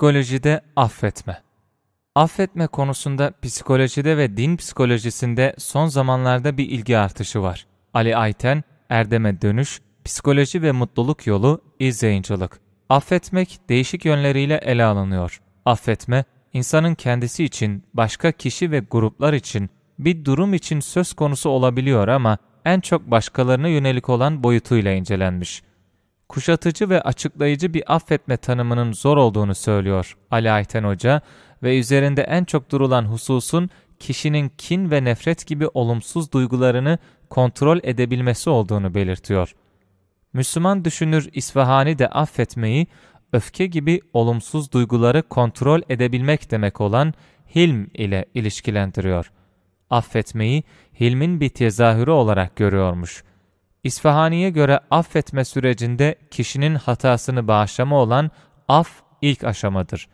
Psikolojide affetme. Affetme konusunda psikolojide ve din psikolojisinde son zamanlarda bir ilgi artışı var. Ali Ayten, Erdem'e dönüş, psikoloji ve mutluluk yolu, iz Affetmek değişik yönleriyle ele alınıyor. Affetme, insanın kendisi için, başka kişi ve gruplar için, bir durum için söz konusu olabiliyor ama en çok başkalarına yönelik olan boyutuyla incelenmiş kuşatıcı ve açıklayıcı bir affetme tanımının zor olduğunu söylüyor Ali Ayten Hoca ve üzerinde en çok durulan hususun kişinin kin ve nefret gibi olumsuz duygularını kontrol edebilmesi olduğunu belirtiyor. Müslüman düşünür İsfahani de affetmeyi, öfke gibi olumsuz duyguları kontrol edebilmek demek olan hilm ile ilişkilendiriyor. Affetmeyi hilmin bir tezahürü olarak görüyormuş. İsfahani'ye göre affetme sürecinde kişinin hatasını bağışlama olan af ilk aşamadır.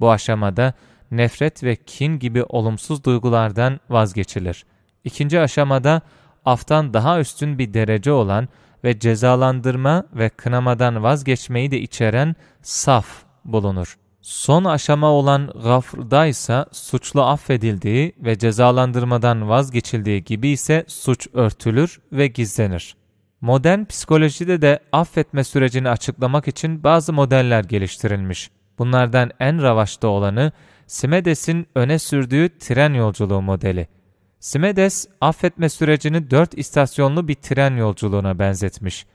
Bu aşamada nefret ve kin gibi olumsuz duygulardan vazgeçilir. İkinci aşamada aftan daha üstün bir derece olan ve cezalandırma ve kınamadan vazgeçmeyi de içeren saf bulunur. Son aşama olan gafrda ise suçlu affedildiği ve cezalandırmadan vazgeçildiği gibi ise suç örtülür ve gizlenir. Modern psikolojide de affetme sürecini açıklamak için bazı modeller geliştirilmiş. Bunlardan en ravaşta olanı Simedes'in öne sürdüğü tren yolculuğu modeli. Simedes, affetme sürecini dört istasyonlu bir tren yolculuğuna benzetmiş.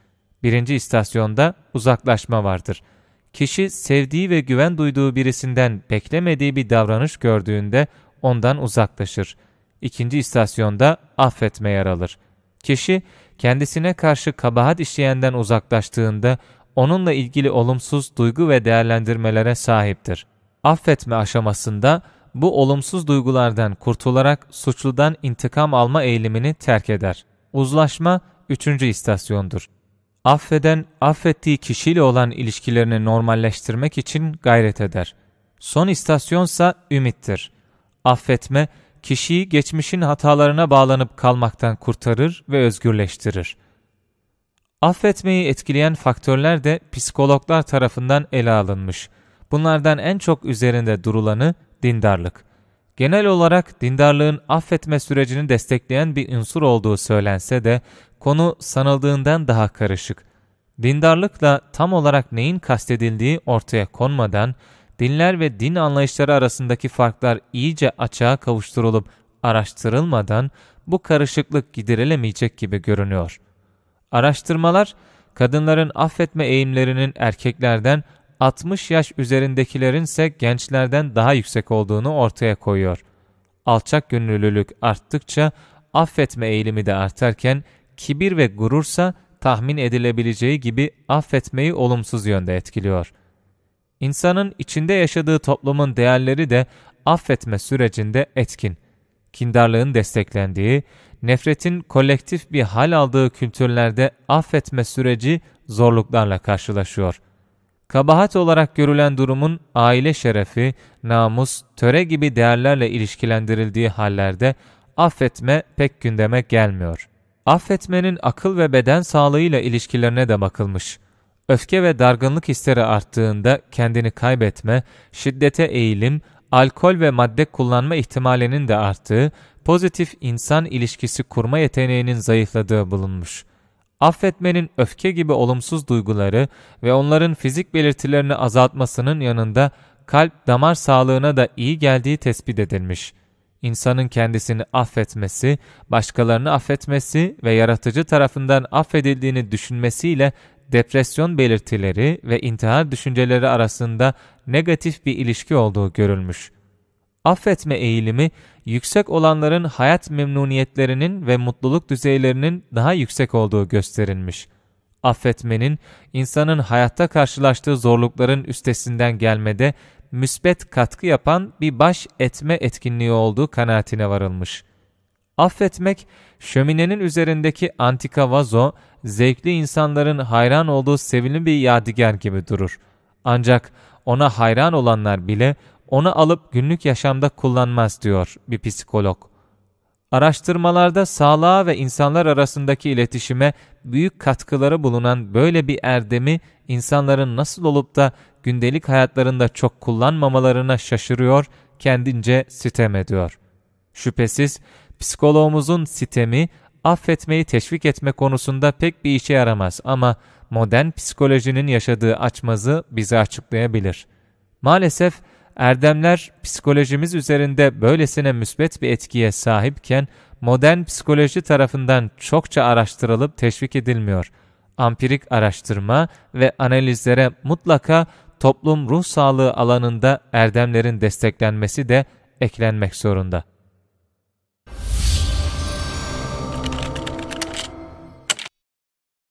Birinci istasyonda uzaklaşma vardır. Kişi sevdiği ve güven duyduğu birisinden beklemediği bir davranış gördüğünde ondan uzaklaşır. İkinci istasyonda affetme yer alır. Kişi kendisine karşı kabahat işleyenden uzaklaştığında onunla ilgili olumsuz duygu ve değerlendirmelere sahiptir. Affetme aşamasında bu olumsuz duygulardan kurtularak suçludan intikam alma eğilimini terk eder. Uzlaşma üçüncü istasyondur. Affeden, affettiği kişiyle olan ilişkilerini normalleştirmek için gayret eder. Son istasyonsa ümittir. Affetme, kişiyi geçmişin hatalarına bağlanıp kalmaktan kurtarır ve özgürleştirir. Affetmeyi etkileyen faktörler de psikologlar tarafından ele alınmış. Bunlardan en çok üzerinde durulanı dindarlık. Genel olarak dindarlığın affetme sürecini destekleyen bir unsur olduğu söylense de konu sanıldığından daha karışık. Dindarlıkla tam olarak neyin kastedildiği ortaya konmadan dinler ve din anlayışları arasındaki farklar iyice açığa kavuşturulup araştırılmadan bu karışıklık giderilemeyecek gibi görünüyor. Araştırmalar, kadınların affetme eğimlerinin erkeklerden 60 yaş üzerindekilerin ise gençlerden daha yüksek olduğunu ortaya koyuyor. Alçak gönüllülük arttıkça affetme eğilimi de artarken kibir ve gurursa tahmin edilebileceği gibi affetmeyi olumsuz yönde etkiliyor.'' İnsanın içinde yaşadığı toplumun değerleri de affetme sürecinde etkin. Kindarlığın desteklendiği, nefretin kolektif bir hal aldığı kültürlerde affetme süreci zorluklarla karşılaşıyor. Kabahat olarak görülen durumun aile şerefi, namus, töre gibi değerlerle ilişkilendirildiği hallerde affetme pek gündeme gelmiyor. Affetmenin akıl ve beden sağlığıyla ilişkilerine de bakılmış. Öfke ve dargınlık hisleri arttığında kendini kaybetme, şiddete eğilim, alkol ve madde kullanma ihtimalinin de arttığı, pozitif insan ilişkisi kurma yeteneğinin zayıfladığı bulunmuş. Affetmenin öfke gibi olumsuz duyguları ve onların fizik belirtilerini azaltmasının yanında kalp damar sağlığına da iyi geldiği tespit edilmiş. İnsanın kendisini affetmesi, başkalarını affetmesi ve yaratıcı tarafından affedildiğini düşünmesiyle depresyon belirtileri ve intihar düşünceleri arasında negatif bir ilişki olduğu görülmüş. Affetme eğilimi yüksek olanların hayat memnuniyetlerinin ve mutluluk düzeylerinin daha yüksek olduğu gösterilmiş. Affetmenin insanın hayatta karşılaştığı zorlukların üstesinden gelmede müsbet katkı yapan bir baş etme etkinliği olduğu kanaatine varılmış. Affetmek, şöminenin üzerindeki antika vazo zevkli insanların hayran olduğu sevimli bir yadigar gibi durur. Ancak ona hayran olanlar bile onu alıp günlük yaşamda kullanmaz diyor bir psikolog. Araştırmalarda sağlığa ve insanlar arasındaki iletişime büyük katkıları bulunan böyle bir erdemi insanların nasıl olup da gündelik hayatlarında çok kullanmamalarına şaşırıyor, kendince sitem ediyor. Şüphesiz psikoloğumuzun sitemi affetmeyi teşvik etme konusunda pek bir işe yaramaz ama modern psikolojinin yaşadığı açmazı bize açıklayabilir. Maalesef erdemler psikolojimiz üzerinde böylesine müsbet bir etkiye sahipken modern psikoloji tarafından çokça araştırılıp teşvik edilmiyor. Ampirik araştırma ve analizlere mutlaka toplum ruh sağlığı alanında erdemlerin desteklenmesi de eklenmek zorunda.